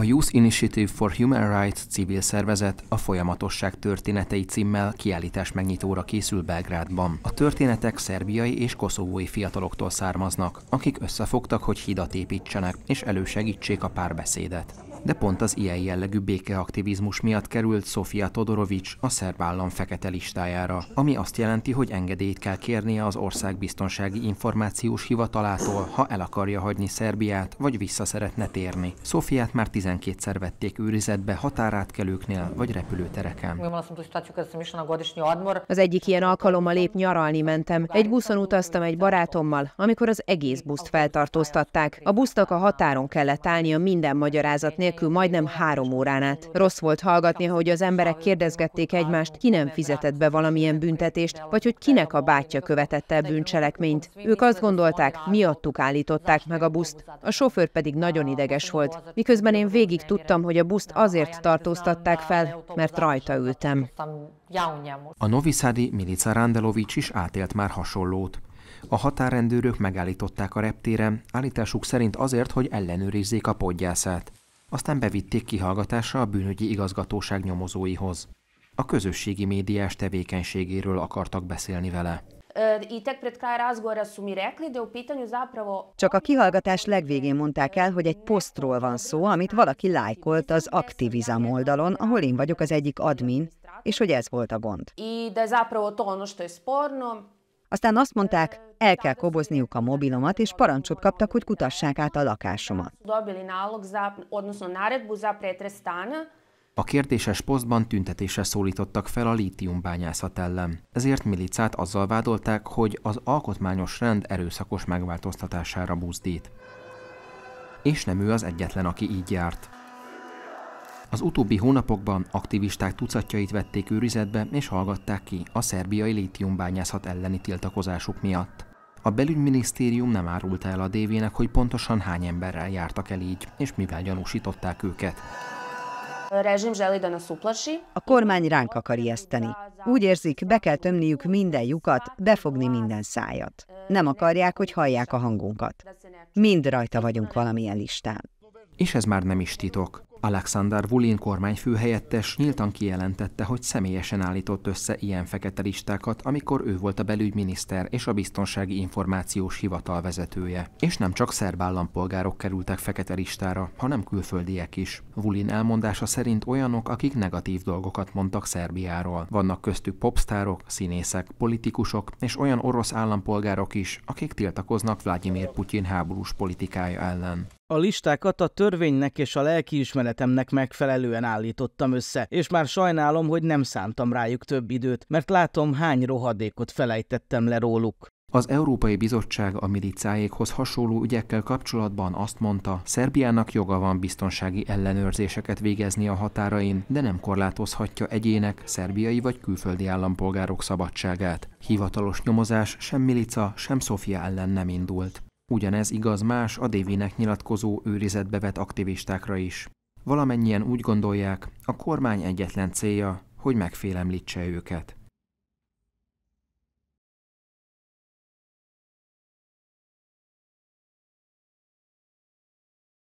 A Youth Initiative for Human Rights civil szervezet a Folyamatosság történetei címmel kiállítás megnyitóra készül Belgrádban. A történetek szerbiai és koszovói fiataloktól származnak, akik összefogtak, hogy hidat építsenek és elősegítsék a párbeszédet. De pont az ilyen jellegű békeaktivizmus miatt került Sofia Todorovics a szerb állam fekete listájára, ami azt jelenti, hogy engedélyt kell kérnie az ország biztonsági információs hivatalától, ha el akarja hagyni Szerbiát, vagy vissza szeretne térni. Sofiát már 10 12-szer vették őrizetbe határátkelőknél vagy repülőtereken. Az egyik ilyen alkalommal épp nyaralni mentem. Egy buszon utaztam egy barátommal, amikor az egész buszt feltartóztatták. A busznak a határon kellett állnia minden magyarázat nélkül majdnem három órán át. Rossz volt hallgatni, hogy az emberek kérdezgették egymást, ki nem fizetett be valamilyen büntetést, vagy hogy kinek a bátyja követette a bűncselekményt. Ők azt gondolták, miattuk állították meg a buszt. A sofőr pedig nagyon ideges volt, miközben én végig tudtam, hogy a buszt azért tartóztatták fel, mert rajta ültem. A noviszádi Milica Randelovics is átélt már hasonlót. A határrendőrök megállították a reptére, állításuk szerint azért, hogy ellenőrizzék a podgyászát. Aztán bevitték kihallgatásra a bűnügyi igazgatóság nyomozóihoz. A közösségi médiás tevékenységéről akartak beszélni vele. I tek pred kraj razgovora su mi rekli da u pitanju zapravo... Csak a kihallgatás legvégén mondták el, hogy egy posztról van szó, amit valaki lájkolt az aktivizam oldalon, ahol én vagyok az egyik admin, és hogy ez volt a gond. I da zapravo to ono što je sporno. Aztán azt mondták, el kell kobozniuk a mobilomat, és parancsot kaptak, hogy kutassák át a lakásomat. Dobili nálog odnosno naredbu za pretres stana. A kérdéses posztban tüntetésre szólítottak fel a lítiumbányászat ellen. Ezért Milicát azzal vádolták, hogy az alkotmányos rend erőszakos megváltoztatására buzdít. És nem ő az egyetlen, aki így járt. Az utóbbi hónapokban aktivisták tucatjait vették őrizetbe és hallgatták ki a szerbiai lítiumbányászat elleni tiltakozásuk miatt. A belügyminisztérium nem árulta el a dévének, hogy pontosan hány emberrel jártak el így, és mivel gyanúsították őket. Rezsim želi da nas uplaši. A kormány ránk akar ijeszteni. Úgy érzik, be kell tömniük minden lyukat, befogni minden szájat. Nem akarják, hogy hallják a hangunkat. Mind rajta vagyunk valamilyen listán. És ez már nem is titok. Alexander Vulin kormányfő helyettes nyíltan kijelentette, hogy személyesen állított össze ilyen fekete listákat, amikor ő volt a belügyminiszter és a biztonsági információs hivatal vezetője. És nem csak szerb állampolgárok kerültek fekete listára, hanem külföldiek is. Vulin elmondása szerint olyanok, akik negatív dolgokat mondtak Szerbiáról. Vannak köztük popstárok, színészek, politikusok és olyan orosz állampolgárok is, akik tiltakoznak Vladimir Putyin háborús politikája ellen. A listákat a törvénynek és a lelkiismeretemnek megfelelően állítottam össze, és már sajnálom, hogy nem szántam rájuk több időt, mert látom, hány rohadékot felejtettem le róluk. Az Európai Bizottság a milicáékhoz hasonló ügyekkel kapcsolatban azt mondta, Szerbiának joga van biztonsági ellenőrzéseket végezni a határain, de nem korlátozhatja egyének, szerbiai vagy külföldi állampolgárok szabadságát. Hivatalos nyomozás sem milica, sem Szofia ellen nem indult. Ugyanez igaz más a DV-nek nyilatkozó őrizetbe vett aktivistákra is. Valamennyien úgy gondolják, a kormány egyetlen célja, hogy megfélemlítse őket.